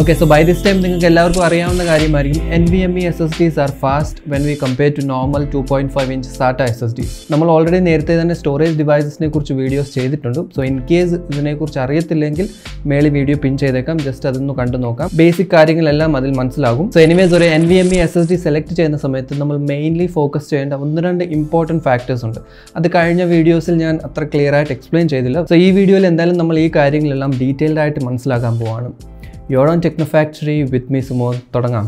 Okay so by this time നിങ്ങൾക്ക് എല്ലാവർക്കും അറിയാവുന്ന കാര്യമായിരിക്കും N V M E S S Ds are fast when we compare to normal two point five inch SATA S S D നമ്മൾ already നേരത്തെ തന്നെ storage ഡിവൈസസിനെ കുറിച്ച് videos ചെയ്തിട്ടുണ്ട് so in case ഇതിനെക്കുറിച്ച് അറിയത്തില്ലെങ്കിൽ മേളി വീഡിയോ പിൻ ചെയ്തേക്കാം ജസ്റ്റ് അതൊന്ന് കണ്ടു നോക്കാം ബേസിക് കാര്യങ്ങളെല്ലാം അതിൽ മനസ്സിലാകും സോ എനിവേസ് ഒരു N V M E S S D select ചെയ്യുന്ന സമയത്ത് നമ്മൾ മെയിൻലി ഫോക്കസ് ചെയ്യേണ്ട ഒന്ന് രണ്ട് ഇമ്പോർട്ടൻറ്റ് ഫാക്ടേഴ്സ് ഉണ്ട് അത് കഴിഞ്ഞ വീഡിയോസിൽ ഞാൻ അത്ര ക്ലിയർ ആയിട്ട് എക്സ്പ്ലെയിൻ ചെയ്തില്ല സോ ഈ വീഡിയോയിൽ എന്തായാലും നമ്മൾ ഈ കാര്യങ്ങളെല്ലാം ഡീറ്റെയിൽഡായിട്ട് ആയിട്ട് മനസ്സിലാക്കാൻ പോവാണ് you're on Technofactory with me Sumon. തുടങ്ങാം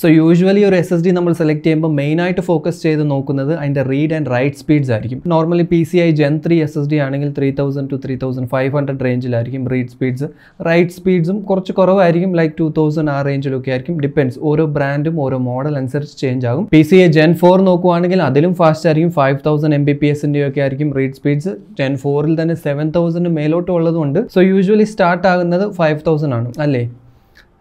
സോ യൂഷ്വലി ഒരു എസ് എസ് ഡി നമ്മൾ സെലക്ട് ചെയ്യുമ്പോൾ മെയിൻ ആയിട്ട് ഫോക്കസ് ചെയ്ത് നോക്കുന്നത് അതിൻ്റെ റീഡ് ആൻഡ് റൈറ്റ് സ്പീഡ്സ് ആയിരിക്കും normally P C I gen three S S D ആണെങ്കിൽ three thousand to three thousand five hundred റേഞ്ചിലായിരിക്കും റീഡ് സ്പീഡ്സ് റൈറ്റ് സ്പീഡ്സും കുറച്ച് കുറവായിരിക്കും ലൈക്ക് ടു തൗസൻഡ് ആ റേഞ്ചിലൊക്കെ ആയിരിക്കും ഡിപ്പെൻഡ്സ് ഓരോ ബ്രാൻഡും ഓരോ മോഡൽ അനുസരിച്ച് ചേഞ്ച് ആകും P C I gen four നോക്കുവാണെങ്കിൽ അതിലും ഫാസ്റ്റ് ആയിരിക്കും five thousand M B P എസിൻ്റെ ഒക്കെ ആയിരിക്കും റീഡ് സ്പീഡ്സ് ജെൻ ഫോറിൽ തന്നെ സെവൻ തൗസൻഡ് മേലോട്ട് ഉള്ളതുകൊണ്ട് സോ യൂഷ്വലി സ്റ്റാർട്ട് ആകുന്നത് ഫൈവ് തൗസൻഡ് ആണ് അല്ലേ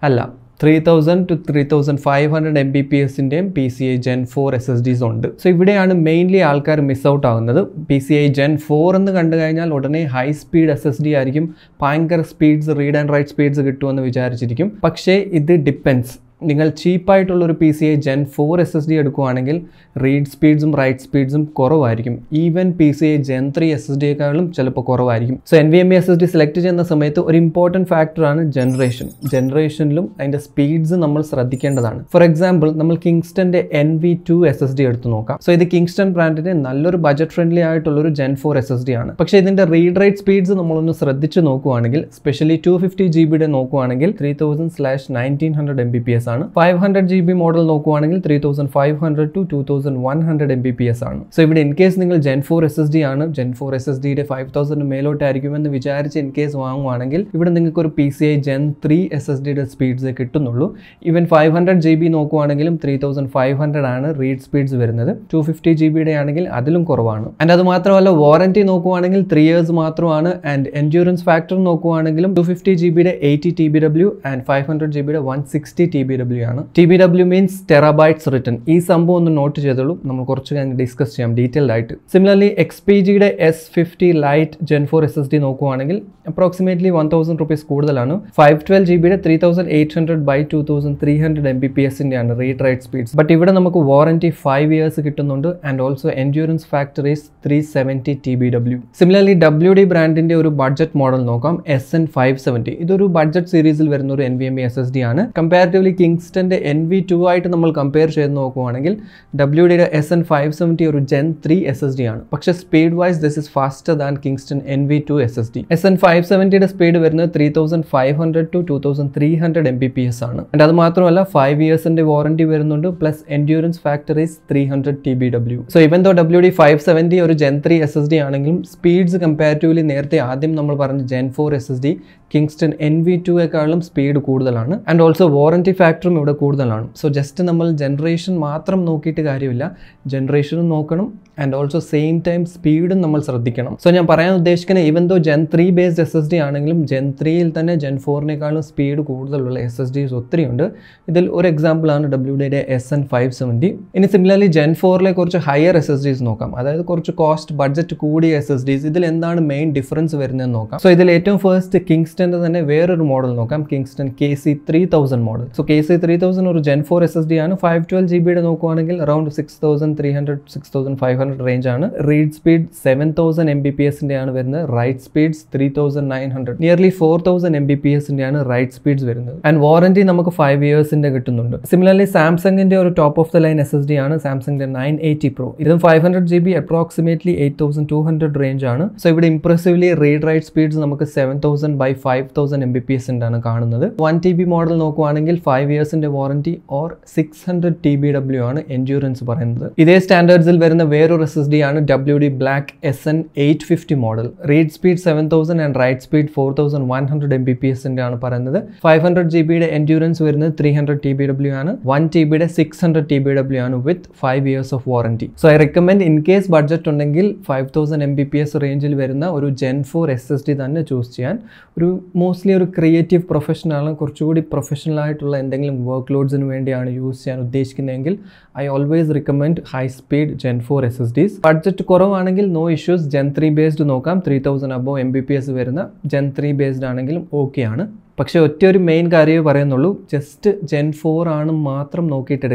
അല്ല three thousand to three thousand five hundred M B P എസിൻ്റെയും P C I gen four S S Ds ഉണ്ട് സോ ഇവിടെയാണ് മെയിൻലി ആൾക്കാർ മിസ് ഔട്ട് ആകുന്നത് P C I gen four എന്ന് കണ്ടു കഴിഞ്ഞാൽ ഉടനെ high speed S S D ആയിരിക്കും ഭയങ്കര speeds read and write speeds കിട്ടുമെന്ന് വിചാരിച്ചിരിക്കും പക്ഷേ ഇത് ഡിപ്പെൻസ് നിങ്ങൾ ചീപ്പായിട്ടുള്ളൊരു P C I gen four S S D എടുക്കുകയാണെങ്കിൽ റീഡ് സ്പീഡ്സും റൈറ്റ് സ്പീഡ്സും കുറവായിരിക്കും even P C I gen three S S ഡിയേക്കാളും ചിലപ്പോൾ കുറവായിരിക്കും so N V M S S D select ചെയ്യുന്ന സമയത്ത് ഒരു ഇമ്പോർട്ടൻറ്റ് ഫാക്ടറാണ് ജനറേഷൻ ജനറേഷനിലും അതിൻ്റെ സ്പീഡ്സ് നമ്മൾ ശ്രദ്ധിക്കേണ്ടതാണ് ഫോർ എക്സാമ്പിൾ നമ്മൾ കിങ്സ്റ്റൻ്റെ N V two S S D എടുത്ത് നോക്കാം സോ ഇത് കിങ്സ്റ്റൺ ബ്രാൻഡിൻ്റെ നല്ലൊരു ബജറ്റ് ഫ്രണ്ട്ലി ആയിട്ടുള്ളൊരു gen four S S D ആണ് പക്ഷേ ഇതിൻ്റെ റീഡ് റൈറ്റ് സ്പീഡ്സ് നമ്മളൊന്ന് ശ്രദ്ധിച്ച് നോക്കുകയാണെങ്കിൽ സ്പെഷ്യലി ടു ഫിഫ്റ്റി ജി ബിയുടെ നോക്കുകയാണെങ്കിൽ three thousand slash nineteen hundred M B P S ആണ് five hundred G B model നോക്കുവാണെങ്കിൽ three thousand five hundred to two thousand one hundred M B P S ആണ് so ഇവിടെ in case നിങ്ങൾ gen four S S D ആണ് gen four S S ഡിയുടെ five thousand മേലോട്ടായിരിക്കും എന്ന് വിചാരിച്ച് in case വാങ്ങുവാണെങ്കിൽ ഇവിടെ നിങ്ങൾക്ക് ഒരു P C I gen three S S ഡിയുടെ speeds കിട്ടുന്നുള്ളൂ even five hundred G B നോക്കുവാണെങ്കിലും ത്രീ തൗസൻഡ് ഫൈവ് ഹൺഡ്രഡ് ആണ് റീഡ് സ്പീഡ്സ് വരുന്നത് ടു ഫിഫ്റ്റി ജി ബിയുടെ ആണെങ്കിൽ അതിലും കുറവാണ് ആൻഡ് അത് മാത്രമല്ല വാറന്റി നോക്കുവാണെങ്കിൽ ത്രീ ഇയേഴ്സ് മാത്രമാണ് ആൻഡ് എൻഡ്യൂറൻസ് ഫാക്ടർ നോക്കുവാണെങ്കിലും ടു ഫിഫ്റ്റി ജി ബിയുടെ eighty T B W and five hundred G ബിയുടെ one sixty T B W ആണ് T B W means terabytes written ഈ സംഭവം ഒന്ന് നോട്ട് ചെയ്തോളൂ നമ്മൾ കുറച്ച് കഴിഞ്ഞ് ഡിസ്കസ് ചെയ്യാം ഡീറ്റെയിൽഡ് ആയിട്ട് സിമിലർലി എക്സ് പി ജിയുടെ S fifty Lite gen four S S D നോക്കുവാണെങ്കിൽ അപ്രോക്സിമേറ്റ്ലി വൺ തൗസൻഡ് റുപ്പീസ് കൂടുതലാണ് ഫൈവ് ട്വൽവ് ജി ബിയുടെ three thousand eight hundred by two thousand three hundred M B P ആണ് read write speeds but ഇവിടെ നമുക്ക് warranty five years കിട്ടുന്നുണ്ട് and also endurance factories three seventy T B W similarly W D ബ്രാൻഡിന്റെ ഒരു budget model നോക്കാം S N five seventy ഇതൊരു budget സീരീസിൽ വരുന്ന ഒരു N V M S S D ആണ് കമ്പാരിറ്റീവ്ലി കിങ്സ്റ്റൻ്റെ എൻ വി ടു ആയിട്ട് നമ്മൾ കമ്പയർ ചെയ്ത് നോക്കുവാണെങ്കിൽ ഡബ്ല്യു ഡിയുടെ എസ് എൻ ഫൈവ് സെവൻറ്റി ഒരു gen three S S D ആണ് പക്ഷേ speed wise this is faster than Kingston N V two S S D S N five സെവൻറ്റിയുടെ സ്പീഡ് വരുന്നത് three thousand five hundred to two thousand three hundred M B P S ആണ് and അത് മാത്രമല്ല five ഇയേഴ്സിൻ്റെ warranty വരുന്നുണ്ട് plus endurance factories three hundred T B W so even though W D five seventy ഒരു gen three S S D ആണെങ്കിലും speeds comparatively നേരത്തെ ആദ്യം നമ്മൾ പറഞ്ഞ gen four S S D Kingston N V ടുക്കാളും speed കൂടുതലാണ് and also warranty ഫാക്ടറും ഇവിടെ കൂടുതലാണ് സോ ജസ്റ്റ് നമ്മൾ ജനറേഷൻ മാത്രം നോക്കിയിട്ട് കാര്യമില്ല ജനറേഷനും നോക്കണം ആൻഡ് ഓൾസോ സെയിം ടൈം സ്പീഡും നമ്മൾ ശ്രദ്ധിക്കണം സോ ഞാൻ പറയാൻ ഉദ്ദേശിക്കുന്നത് even though gen three based S S D ആണെങ്കിലും ജെൻ ത്രീയിൽ തന്നെ ജെൻ ഫോറിനേക്കാളും സ്പീഡ് കൂടുതലുള്ള എസ് എസ് ഡിസ് ഒത്തിരി ഉണ്ട് ഇതിൽ ഒരു എക്സാമ്പിൾ ആണ് ഡബ്ല്യു ഡിയുടെ എസ് എൻ ഫൈവ് സെവൻറ്റി ഇനി സിമിലർലി ജെൻ ഫോറിലെ കുറച്ച് ഹയർ എസ് എസ് ഡിസ് നോക്കാം അതായത് കുറച്ച് കോസ്റ്റ് ബഡ്ജറ്റ് കൂടിയ എസ് എസ് ഡിസ് ഇതിൽ എന്താണ് മെയിൻ ഡിഫറൻസ് വരുന്നതെന്ന് നോക്കാം സോ ഇതിൽ ഏറ്റവും ഫസ്റ്റ് കിങ്സ്റ്റൻ്റെ തന്നെ വേറൊരു മോഡൽ നോക്കാം Kingston K C three thousand model so K C three thousand ഒരു gen four S S D ആണ് ഫൈവ് ട്വൽവ് ജി ബിയുടെ നോക്കുവാണെങ്കിൽ around six thousand three hundred six thousand five hundred hundred ആണ് read speed seven thousand M B P ആണ് വരുന്നത് write speeds three thousand nine hundred nearly four thousand M B P ആണ് write speeds വരുന്നത് and warranty നമുക്ക് five ഇയേഴ്സിൻ്റെ കിട്ടുന്നുണ്ട് similarly സാംസങ്ങിൻ്റെ ഒരു top of the line S S D ആണ് സാംസങ്ങിൻ്റെ നയൻ എയ്റ്റി പ്രോ ഇതും five hundred G B approximately eight thousand two hundred range ആണ് സോ ഇവിടെ ഇംപ്രസീവ്ലി റീഡ് റൈറ്റ് സ്പീഡ്സ് നമുക്ക് seven thousand by five thousand M B P ആണ് കാണുന്നത് one T B model നോക്കുവാണെങ്കിൽ five ഇയേഴ്സിൻ്റെ warranty or six hundred T B W ആണ് endurance പറയുന്നത് ഇതേ സ്റ്റാൻഡേർഡ്സിൽ വരുന്ന വേറൊരു ഇൻഡോർ എസ് എസ് ഡി ആണ് W D Black S N eight fifty model read speed seven thousand and write speed four thousand one hundred M B P എസിൻ്റെ ആണ് പറയുന്നത് ഫൈവ് ഹൺഡ്രഡ് ജി ബിയുടെ എൻഡ്യൂറൻസ് വരുന്നത് three hundred T B W ആണ് one T ബിയുടെ six hundred T B W ആണ് with five years of warranty so I recommend in case budget ഉണ്ടെങ്കിൽ five thousand M B P S റേഞ്ചിൽ വരുന്ന ഒരു gen four S S D തന്നെ choose ചെയ്യാൻ ഒരു മോസ്റ്റ്ലി ഒരു ക്രിയേറ്റീവ് പ്രൊഫഷനാണ് കുറച്ചുകൂടി പ്രൊഫഷണൽ ആയിട്ടുള്ള എന്തെങ്കിലും വർക്ക് ലോഡ്സിന് വേണ്ടിയാണ് യൂസ് ചെയ്യാൻ ഉദ്ദേശിക്കുന്നതെങ്കിൽ I always recommend high speed gen four S S Ds budget കുറവാണെങ്കിൽ no issues gen three based നോക്കാം three thousand above M B P S വരുന്ന ജെൻ ത്രീ ബേസ്ഡ് ആണെങ്കിലും ആണ് പക്ഷേ ഒറ്റ ഒരു മെയിൻ കാര്യമേ പറയുന്നുള്ളൂ ജസ്റ്റ് ജെൻ ഫോർ ആണ് മാത്രം നോക്കിയിട്ട്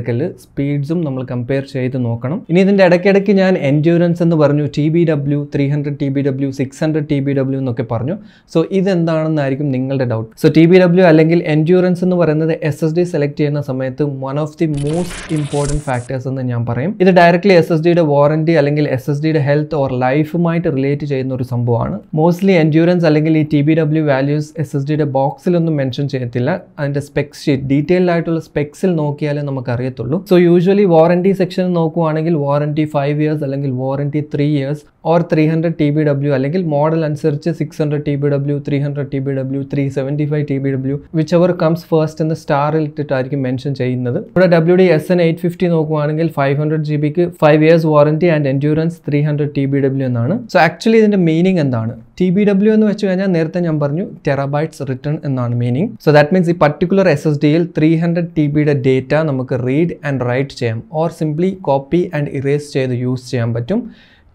സ്പീഡ്സും നമ്മൾ കമ്പയർ ചെയ്ത് നോക്കണം ഇനി ഇതിൻ്റെ ഇടയ്ക്കിടയ്ക്ക് ഞാൻ എൻഡ്യൂറൻസ് എന്ന് പറഞ്ഞു T B W three hundred T B W six hundred T B W എന്നൊക്കെ പറഞ്ഞു സോ ഇതെന്താണെന്നായിരിക്കും നിങ്ങളുടെ doubt so T B W അല്ലെങ്കിൽ എൻഡ്യൂറൻസ് എന്ന് പറയുന്നത് എസ് എസ് ഡി സെലക്ട് ചെയ്യുന്ന സമയത്ത് one of the most important factors എന്ന് ഞാൻ പറയും ഇത് ഡയറക്ട്ലി എസ് എസ് ഡിയുടെ വാറണ്ടി അല്ലെങ്കിൽ എസ് എസ് ഡിയുടെ ഹെൽത്ത് ഓർ ലൈഫുമായിട്ട് റിലേറ്റ് ചെയ്യുന്ന ഒരു സംഭവമാണ് മോസ്റ്റ്ലി എൻഡ്യൂറൻസ് അല്ലെങ്കിൽ ഈ T B W values S S ഡിയുടെ ബോക്സിൽ ഒന്നും മെൻഷൻ ചെയ്യത്തില്ല അതിൻ്റെ സ്പെക്സ് ഷീറ്റ് ഡീറ്റെയിൽഡ് ആയിട്ടുള്ള സ്പെക്സിൽ നോക്കിയാലേ നമുക്കറിയത്തുള്ളൂ സോ യൂഷ്വലി വാറണ്ടി സെക്ഷൻ നോക്കുവാണെങ്കിൽ വാറണ്ടി ഫൈവ് ഇയേഴ്സ് അല്ലെങ്കിൽ warranty three years or three hundred T B W അല്ലെങ്കിൽ മോഡൽ അനുസരിച്ച് six hundred T B W three hundred T B W three seventy five T B W which ever comes first എന്ന സ്റ്റാറിൽ ഇട്ടിട്ടായിരിക്കും mention ചെയ്യുന്നത് ഇവിടെ W D S N eight fifty നോക്കുവാണെങ്കിൽ five hundred G ബിക്ക് five years warranty and endurance three hundred T B W എന്നാണ് so actually ഇതിന്റെ meaning എന്താണ് ടി ബി ഡബ്ല്യു എന്ന് വെച്ച് കഴിഞ്ഞാൽ നേരത്തെ ഞാൻ പറഞ്ഞു ടെറബൈറ്റ്സ് റിട്ടേൺ എന്നാണ് മീനിങ് സോ ദാറ്റ് മീൻസ് ഈ പർട്ടിക്കുലർ എസ് എസ് ഡിയിൽ ത്രീ ഹൺഡ്രഡ് ടി ബിയുടെ ഡേറ്റ നമുക്ക് റീഡ് ആൻഡ് റൈറ്റ് ചെയ്യാം or simply copy and erase ചെയ്ത് യൂസ് ചെയ്യാൻ പറ്റും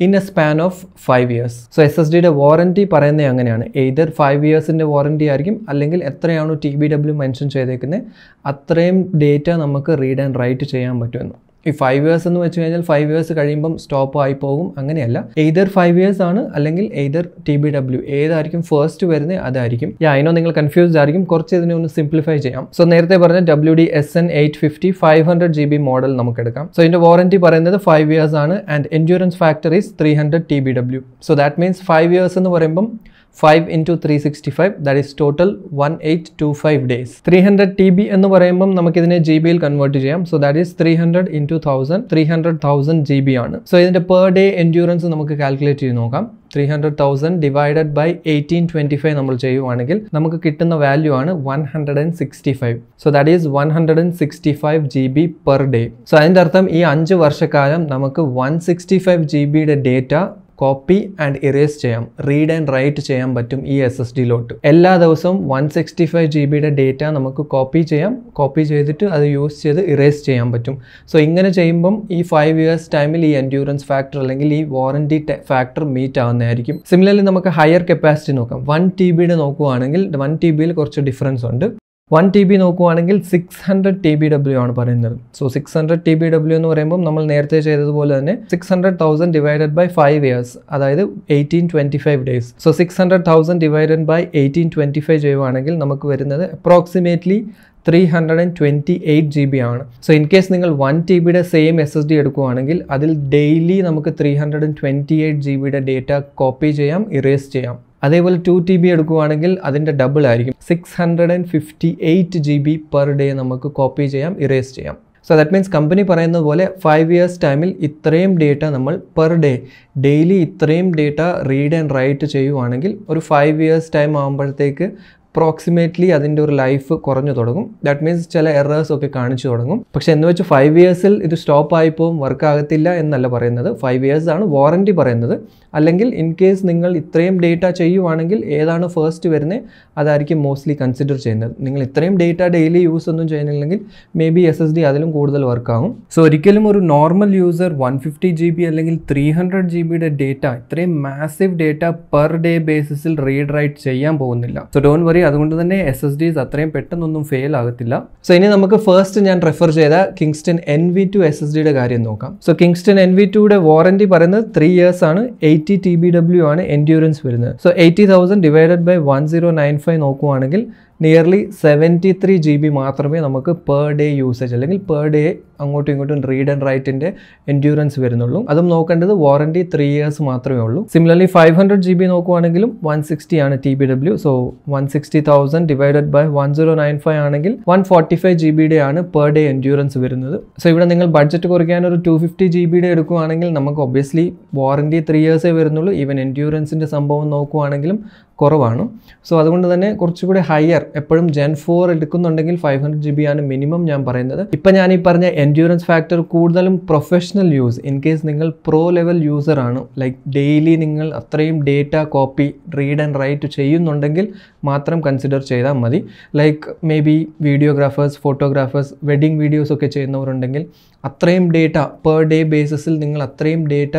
in a span of five years so S S ഡിയുടെ വാറൻറ്റി പറയുന്നത് അങ്ങനെയാണ് എയ്തർ ഫൈവ് ഇയേഴ്സിൻ്റെ വാറൻറ്റി ആയിരിക്കും അല്ലെങ്കിൽ എത്രയാണോ ടി ബി ഡബ്ല്യു മെൻഷൻ ചെയ്തേക്കുന്നത് അത്രയും ഡേറ്റ നമുക്ക് റീഡ് ആൻഡ് റൈറ്റ് ചെയ്യാൻ പറ്റുമെന്ന് ഈ ഫൈവ് ഇയേഴ്സ് എന്ന് വെച്ച് കഴിഞ്ഞാൽ ഫൈവ് ഇയേഴ്സ് കഴിയുമ്പം സ്റ്റോപ്പ് ആയി പോകും അങ്ങനെയല്ല എയ്തർ ഫൈവ് ഇയേഴ്സ് ആണ് അല്ലെങ്കിൽ എയ്തർ ടി ബി ഡബ്ല്യൂ ഏതായിരിക്കും ഫസ്റ്റ് വരുന്നത് അതായിരിക്കും ഈ അതിനോ നിങ്ങൾ കൺഫ്യൂസ്ഡ് ആയിരിക്കും കുറച്ച് ഇതിനെ ഒന്ന് സിംപ്ലിഫൈ ചെയ്യാം സോ നേരത്തെ പറഞ്ഞ W D S N eight fifty five hundred G B model നമുക്ക് എടുക്കാം സോ ഇതിൻ്റെ വാറന്റി പറയുന്നത് ഫൈവ് ഇയേഴ്സ് ആണ് and endurance factor is three hundred T B W so that means five years എന്ന് പറയുമ്പം five into three sixty five that is total one eight two five days three hundred T B എന്ന് പറയുമ്പം നമുക്കിതിനെ G ബിയിൽ convert ചെയ്യാം so that is three hundred into thousand three hundred thousand G B ആണ് so ഇതിൻ്റെ per day endurance നമുക്ക് calculate ചെയ്ത് നോക്കാം three hundred thousand divided by eighteen twenty five നമ്മൾ ചെയ്യുവാണെങ്കിൽ നമുക്ക് കിട്ടുന്ന വാല്യൂ ആണ് one hundred and sixty five so that is one hundred and sixty five G B per day so അതിൻ്റെ അർത്ഥം ഈ അഞ്ച് വർഷക്കാലം നമുക്ക് വൺ സിക്സ്റ്റി ഫൈവ് ജി ബിയുടെ ഡേറ്റ കോപ്പി ആൻഡ് ഇറേസ് ചെയ്യാം റീഡ് ആൻഡ് റൈറ്റ് ചെയ്യാൻ പറ്റും ഈ എസ് എസ് ഡിയിലോട്ട് എല്ലാ ദിവസവും വൺ സിക്സ്റ്റി ഫൈവ് ജി ബിയുടെ ഡേറ്റ നമുക്ക് കോപ്പി ചെയ്യാം കോപ്പി ചെയ്തിട്ട് അത് യൂസ് ചെയ്ത് ഇറേസ് ചെയ്യാൻ പറ്റും സോ ഇങ്ങനെ ചെയ്യുമ്പം ഈ ഫൈവ് ഇയേഴ്സ് ടൈമിൽ ഈ എൻഡ്യൂറൻസ് ഫാക്ടർ അല്ലെങ്കിൽ ഈ വാറന്റി ഫാക്ടർ മീറ്റ് ആവുന്നതായിരിക്കും സിമിലർലി നമുക്ക് ഹയർ കപ്പാസിറ്റി നോക്കാം വൺ ടി ബിയുടെ നോക്കുകയാണെങ്കിൽ വൺ ടി ബിയിൽ കുറച്ച് ഡിഫറൻസ് ഉണ്ട് വൺ ടി ബി നോക്കുവാണെങ്കിൽ six hundred T B W ആണ് പറയുന്നത് so six hundred T B W എന്ന് പറയുമ്പോൾ നമ്മൾ നേരത്തെ ചെയ്തതുപോലെ തന്നെ six hundred thousand divided by five years അതായത് eighteen twenty five days so six hundred thousand divided by eighteen twenty five ചെയ്യുവാണെങ്കിൽ നമുക്ക് വരുന്നത് approximately three hundred and twenty eight G B ആണ് സോ ഇൻ കേസ് നിങ്ങൾ one T ബിയുടെ same S S D എടുക്കുകയാണെങ്കിൽ അതിൽ daily നമുക്ക് three hundred and twenty eight G ബിയുടെ ഡേറ്റ കോപ്പി ചെയ്യാം ഇറേസ് ചെയ്യാം അതേപോലെ ടു ടി ബി എടുക്കുകയാണെങ്കിൽ അതിൻ്റെ ഡബിൾ ആയിരിക്കും six hundred and fifty eight G B per day നമുക്ക് കോപ്പി ചെയ്യാം ഇറേസ് ചെയ്യാം സോ ദാറ്റ് മീൻസ് കമ്പനി പറയുന്ന പോലെ ഫൈവ് ഇയേഴ്സ് ടൈമിൽ ഇത്രയും ഡേറ്റ നമ്മൾ പെർ ഡേ ഡെയിലി ഇത്രയും ഡേറ്റ റീഡ് ആൻഡ് റൈറ്റ് ചെയ്യുവാണെങ്കിൽ ഒരു ഫൈവ് ഇയേഴ്സ് ടൈം ആകുമ്പോഴത്തേക്ക് അപ്രോക്സിമേറ്റ്ലി അതിൻ്റെ ഒരു ലൈഫ് കുറഞ്ഞു തുടങ്ങും ദാറ്റ് മീൻസ് ചില എറേഴ്സ് ഒക്കെ കാണിച്ചു തുടങ്ങും പക്ഷേ എന്ന് വെച്ച് ഫൈവ് ഇയേഴ്സിൽ ഇത് സ്റ്റോപ്പ് ആയിപ്പോവും വർക്ക് ആകത്തില്ല എന്നല്ല പറയുന്നത് ഫൈവ് ഇയേഴ്സ് ആണ് വാറൻറ്റി പറയുന്നത് അല്ലെങ്കിൽ ഇൻ കേസ് നിങ്ങൾ ഇത്രയും ഡേറ്റ ചെയ്യുവാണെങ്കിൽ ഏതാണ് ഫസ്റ്റ് വരുന്നത് അതായിരിക്കും മോസ്റ്റ്ലി കൺസിഡർ ചെയ്യുന്നത് നിങ്ങൾ ഇത്രയും ഡേറ്റ ഡെയിലി യൂസ് ഒന്നും ചെയ്യുന്നില്ലെങ്കിൽ maybe S S D അതിലും കൂടുതൽ വർക്കാകും സോ ഒരിക്കലും ഒരു normal user one fifty G B അല്ലെങ്കിൽ ത്രീ ഹൺഡ്രഡ് ജി ബിയുടെ ഡേറ്റ ഇത്രയും മാസീവ് ഡേറ്റ പെർ ഡേ ബേസിസിൽ റീഡ് റൈറ്റ് ചെയ്യാൻ പോകുന്നില്ല സോ ഡോൺ വറി ബാറ്ററി അതുകൊണ്ട് തന്നെ എസ് എസ് ഡിസ് അത്രയും പെട്ടെന്നൊന്നും ഫെയിൽ ആകത്തില്ല സോ ഇനി നമുക്ക് ഫസ്റ്റ് ഞാൻ റെഫർ ചെയ്ത Kingston N V two S S ഡിയുടെ കാര്യം നോക്കാം സോ കിങ്സ്റ്റൺ എൻ വി ടുയുടെ വാറന്റി പറയുന്നത് ത്രീ ഇയേഴ്സ് ആണ് എയ്റ്റി ടി ബി ഡബ്ല്യു ആണ് എൻഡ്യൂറൻസ് വരുന്നത് so eighty thousand divided by one zero nine five നോക്കുവാണെങ്കിൽ nearly seventy three G B മാത്രമേ നമുക്ക് പെർ ഡേ യൂസേജ് അല്ലെങ്കിൽ പെർ ഡേ അങ്ങോട്ടും ഇങ്ങോട്ടും റീഡ് ആൻഡ് റൈറ്റിൻ്റെ എൻഡ്യൂറൻസ് വരുന്നുള്ളൂ അതും നോക്കേണ്ടത് വാറൻറ്റി ത്രീ ഇയേഴ്സ് മാത്രമേ ഉള്ളൂ similarly five hundred G B നോക്കുവാണെങ്കിലും വൺ സിക്സ്റ്റി ആണ് T B W so one sixty thousand divided by one zero nine five ആണെങ്കിൽ വൺ ഫോർട്ടി ഫൈവ് ജി ബിയുടെ ആണ് പെർ ഡേ എൻഡ്യൂറൻസ് വരുന്നത് സോ ഇവിടെ നിങ്ങൾ ബഡ്ജറ്റ് കുറയ്ക്കാൻ ഒരു ടു ഫിഫ്റ്റി ജി ബിയുടെ എടുക്കുവാണെങ്കിൽ നമുക്ക് ഒബ്വിയസ്ലി വാറൻറ്റി ത്രീ ഇയേഴ്സേ വരുന്നുള്ളൂ ഈവൻ എൻഡ്യൂറൻസിൻ്റെ സംഭവം നോക്കുവാണെങ്കിലും കുറവാണ് സോ അതുകൊണ്ട് തന്നെ കുറച്ചുകൂടി ഹയർ എപ്പോഴും ജെൻ ഫോർ എടുക്കുന്നുണ്ടെങ്കിൽ ഫൈവ് ഹൺഡ്രഡ് ജി ബി ആണ് മിനിമം ഞാൻ പറയുന്നത് ഇപ്പം ഞാൻ ഈ പറഞ്ഞ എൻഡ്യൂറൻസ് ഫാക്ടർ കൂടുതലും പ്രൊഫഷണൽ യൂസ് ഇൻ കേസ് നിങ്ങൾ പ്രോ ലെവൽ യൂസർ ആണ് ലൈക്ക് ഡെയിലി നിങ്ങൾ അത്രയും data copy read and write ചെയ്യുന്നുണ്ടെങ്കിൽ മാത്രം കൺസിഡർ ചെയ്താൽ മതി like maybe videographers photographers wedding videos ഒക്കെ ചെയ്യുന്നവരുണ്ടെങ്കിൽ അത്രയും ഡേറ്റ പെർ ഡേ ബേസിൽ നിങ്ങൾ അത്രയും ഡേറ്റ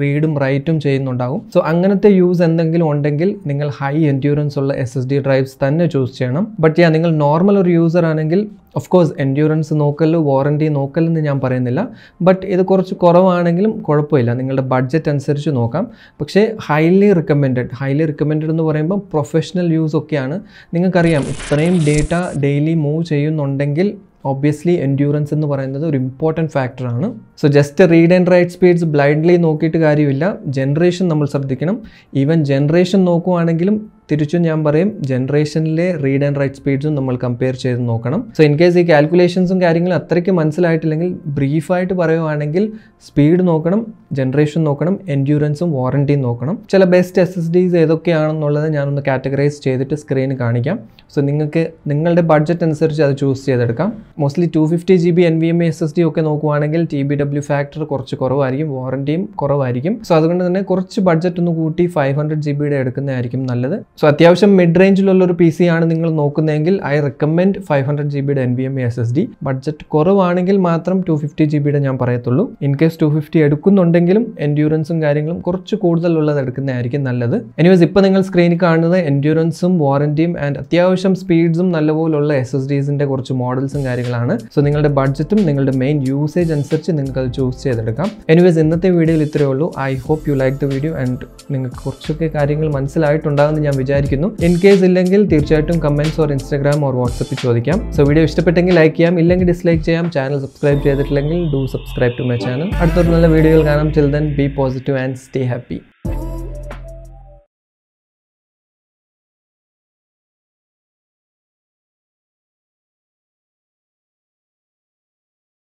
റീഡും റൈറ്റും ചെയ്യുന്നുണ്ടാകും സോ അങ്ങനത്തെ യൂസ് എന്തെങ്കിലും ഉണ്ടെങ്കിൽ നിങ്ങൾ ഹൈ എൻഡ്യൂറൻസ് ഉള്ള എസ് എസ് ഡി ഡ്രൈവ്സ് തന്നെ ചൂസ് ചെയ്യണം ബട്ട് ഞാൻ നിങ്ങൾ നോർമൽ ഒരു യൂസർ ആണെങ്കിൽ ഓഫ് കോഴ്സ് എൻഡ്യൂറൻസ് നോക്കല് വാറണ്ടി നോക്കലെന്ന് ഞാൻ പറയുന്നില്ല ബട്ട് ഇത് കുറച്ച് കുറവാണെങ്കിലും കുഴപ്പമില്ല നിങ്ങളുടെ ബഡ്ജറ്റ് അനുസരിച്ച് നോക്കാം പക്ഷേ ഹൈലി റിക്കമെൻഡഡ് ഹൈലി റിക്കമെൻഡഡ് എന്ന് പറയുമ്പോൾ പ്രൊഫഷണൽ യൂസ് ഒക്കെയാണ് നിങ്ങൾക്കറിയാം ഇത്രയും ഡേറ്റ ഡെയിലി മൂവ് ചെയ്യുന്നുണ്ടെങ്കിൽ ഒബ്വിയസ്ലി എൻഡ്യൂറൻസ് എന്ന് പറയുന്നത് ഒരു ഇമ്പോർട്ടൻറ്റ് ഫാക്ടറാണ് so just read and write speeds blindly നോക്കിയിട്ട് കാര്യമില്ല ജനറേഷൻ നമ്മൾ ശ്രദ്ധിക്കണം ഈവൻ ജനറേഷൻ നോക്കുവാണെങ്കിലും തിരിച്ചും ഞാൻ പറയും ജനറേഷനിലെ റീഡ് ആൻഡ് റൈറ്റ് സ്പീഡ്സും നമ്മൾ കമ്പയർ ചെയ്ത് നോക്കണം സോ ഇൻ കേസ് ഈ കാൽക്കുലേഷൻസും കാര്യങ്ങളും അത്രയ്ക്ക് മനസ്സിലായിട്ടില്ലെങ്കിൽ ബ്രീഫായിട്ട് പറയുവാണെങ്കിൽ സ്പീഡ് നോക്കണം ജനറേഷൻ നോക്കണം എൻഡ്യൂറൻസും വാറണ്ടിയും നോക്കണം ചില ബെസ്റ്റ് എസ് എസ് ഡീസ് ഏതൊക്കെയാണെന്നുള്ളത് ഞാനൊന്ന് കാറ്റഗറൈസ് ചെയ്തിട്ട് സ്ക്രീനിൽ കാണിക്കാം സോ നിങ്ങൾക്ക് നിങ്ങളുടെ ബഡ്ജറ്റ് അനുസരിച്ച് അത് ചൂസ് ചെയ്തെടുക്കാം mostly two fifty G B N V M S S D ഒക്കെ നോക്കുവാണെങ്കിൽ ടി ബി ഡബ്ല്യു ഫാക്ടർ കുറച്ച് കുറവായിരിക്കും വാറണ്ടിയും കുറവായിരിക്കും സോ അതുകൊണ്ട് തന്നെ കുറച്ച് ബഡ്ജറ്റ് ഒന്ന് കൂട്ടി ഫൈവ് ഹൺഡ്രഡ് ജി ബിയുടെ എടുക്കുന്നതായിരിക്കും നല്ലത് സോ അത്യാവശ്യം മിഡ് റേഞ്ചിലുള്ള ഒരു പി സി ആണ് നിങ്ങൾ നോക്കുന്നതെങ്കിൽ I recommend five hundred G ബിയുടെ N V M S S D budget കുറവാണെങ്കിൽ മാത്രം ടു ഫിഫ്റ്റി ജി ബിയുടെ ഞാൻ പറയത്തുള്ളൂ in case S two fifty എടുക്കുന്നുണ്ടെങ്കിലും എൻഡ്യൂറൻസും കാര്യങ്ങളും കുറച്ച് കൂടുതലുള്ളത് എടുക്കുന്നതായിരിക്കും നല്ലത് എനിവേസ് ഇപ്പം നിങ്ങൾ സ്ക്രീനിൽ കാണുന്നത് എൻഡ്യൂറൻസും വാറന്റിയും ആൻഡ് അത്യാവശ്യം സ്പീഡ്സും നല്ലപോലുള്ള എസ് എസ് ഡീസിൻ്റെ കുറച്ച് മോഡൽസും കാര്യങ്ങളാണ് സോ നിങ്ങളുടെ ബഡ്ജറ്റും നിങ്ങളുടെ മെയിൻ യൂസേജ് അനുസരിച്ച് നിങ്ങൾക്ക് അത് ചൂസ് ചെയ്തെടുക്കാം എനിവേസ് ഇന്നത്തെ വീഡിയോയിൽ ഇത്രയേ ഉള്ളൂ I hope you like the video and നിങ്ങൾക്ക് കുറച്ചൊക്കെ കാര്യങ്ങൾ മനസ്സിലായിട്ടുണ്ടാകുമെന്ന് ഞാൻ വിചാരിക്കുന്നു ഇൻ കേസ് ഇല്ലെങ്കിൽ തീർച്ചയായിട്ടും കമന്റ്സ് ഓർ ഇൻസ്റ്റാഗ്രാം ഓർ വാട്സപ്പിൽ ചോദിക്കാം സോ വീഡിയോ ഇഷ്ടപ്പെട്ടെങ്കിൽ ലൈക്ക് ചെയ്യാം ഇല്ലെങ്കിൽ ഡിസ്ലൈക്ക് ചെയ്യാം ചാനൽ സബ്സ്ക്രൈബ് ചെയ്തിട്ടില്ലെങ്കിൽ do subscribe to my channel അടുത്തൊരു നല്ല വീഡിയോയിൽ കാണാം chill then be positive and stay happy